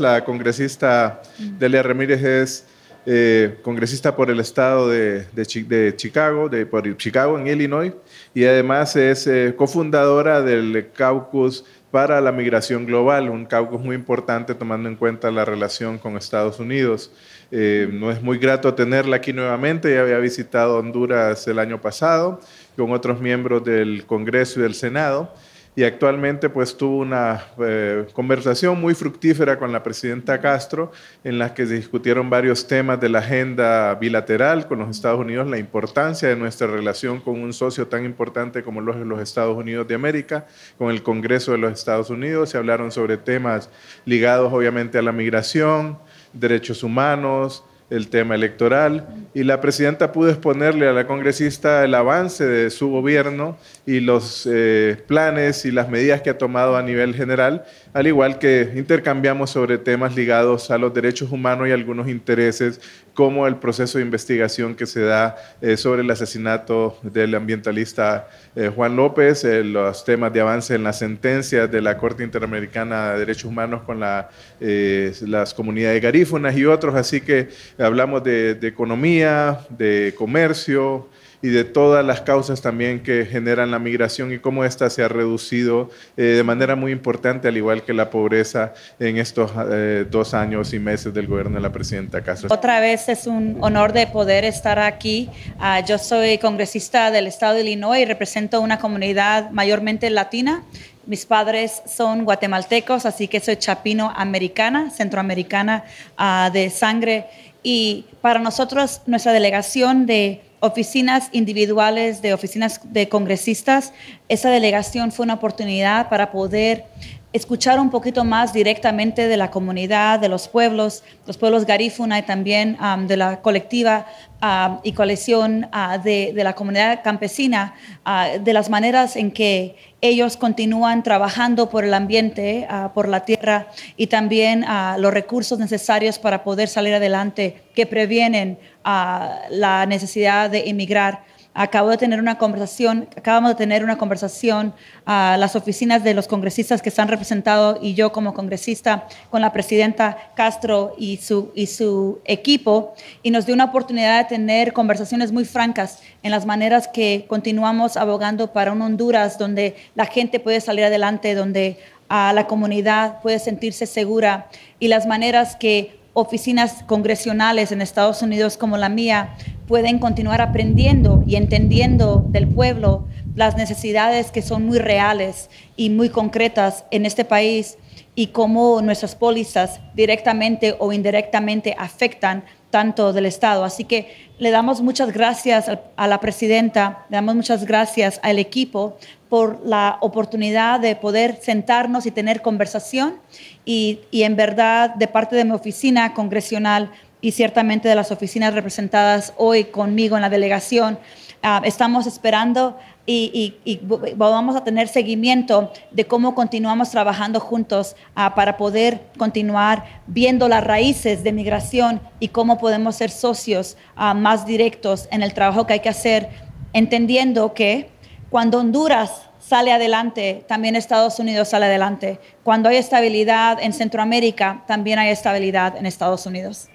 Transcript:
La congresista mm. Delia Ramírez es eh, congresista por el estado de, Chicago, de, Chicago en Illinois, y además es eh, cofundadora del Caucus para la Migración Global, un caucus muy importante tomando en cuenta la relación con Estados Unidos. Eh, no es muy grato tenerla aquí nuevamente, ya había visitado Honduras el año pasado con otros miembros del Congreso y del Senado y actualmente pues tuvo una eh, conversación muy fructífera con la presidenta Castro en la que se discutieron varios temas de la agenda bilateral con los Estados Unidos, la importancia de nuestra relación con un socio tan importante como los, los Estados Unidos de América, con el Congreso de los Estados Unidos, se hablaron sobre temas ligados obviamente a la migración, derechos humanos, el tema electoral y la presidenta pudo exponerle a la congresista el avance de su gobierno y los eh, planes y las medidas que ha tomado a nivel general, al igual que intercambiamos sobre temas ligados a los derechos humanos y algunos intereses como el proceso de investigación que se da eh, sobre el asesinato del ambientalista eh, Juan López, eh, los temas de avance en las sentencias de la Corte Interamericana de Derechos Humanos con las comunidades garífunas y otros. Así que hablamos de economía, de comercio, y de todas las causas también que generan la migración y cómo esta se ha reducido eh, de manera muy importante, al igual que la pobreza en estos eh, dos años y meses del gobierno de la presidenta Castro. Otra vez es un honor de poder estar aquí. Ah, yo soy congresista del estado de Illinois y represento una comunidad mayormente latina. Mis padres son guatemaltecos, así que soy chapino americana, centroamericana ah, de sangre. Y para nosotros, nuestra delegación de oficinas individuales, de oficinas de congresistas. Esa delegación fue una oportunidad para poder escuchar un poquito más directamente de la comunidad, de los pueblos, los pueblos garífuna y también de la colectiva y colección ah, de, la comunidad campesina, ah, de las maneras en que ellos continúan trabajando por el ambiente, ah, por la tierra y también los recursos necesarios para poder salir adelante que previenen la necesidad de emigrar. Acabo de tener una conversación, acabamos de tener una conversación a las oficinas de los congresistas que están representados y yo como congresista con la presidenta Castro y su, y su equipo y nos dio una oportunidad de tener conversaciones muy francas en las maneras que continuamos abogando para un Honduras donde la gente puede salir adelante, donde a ah, la comunidad puede sentirse segura y las maneras que oficinas congresionales en Estados Unidos como la mía pueden continuar aprendiendo y entendiendo del pueblo las necesidades que son muy reales y muy concretas en este país y cómo nuestras pólizas directamente o indirectamente afectan tanto del Estado. Así que le damos muchas gracias a la presidenta, le damos muchas gracias al equipo por la oportunidad de poder sentarnos y tener conversación y, en verdad de parte de mi oficina congresional y ciertamente de las oficinas representadas hoy conmigo en la delegación. Ah, estamos esperando y, vamos a tener seguimiento de cómo continuamos trabajando juntos ah, para poder continuar viendo las raíces de migración y cómo podemos ser socios ah, más directos en el trabajo que hay que hacer, entendiendo que cuando Honduras sale adelante, también Estados Unidos sale adelante. Cuando hay estabilidad en Centroamérica, también hay estabilidad en Estados Unidos.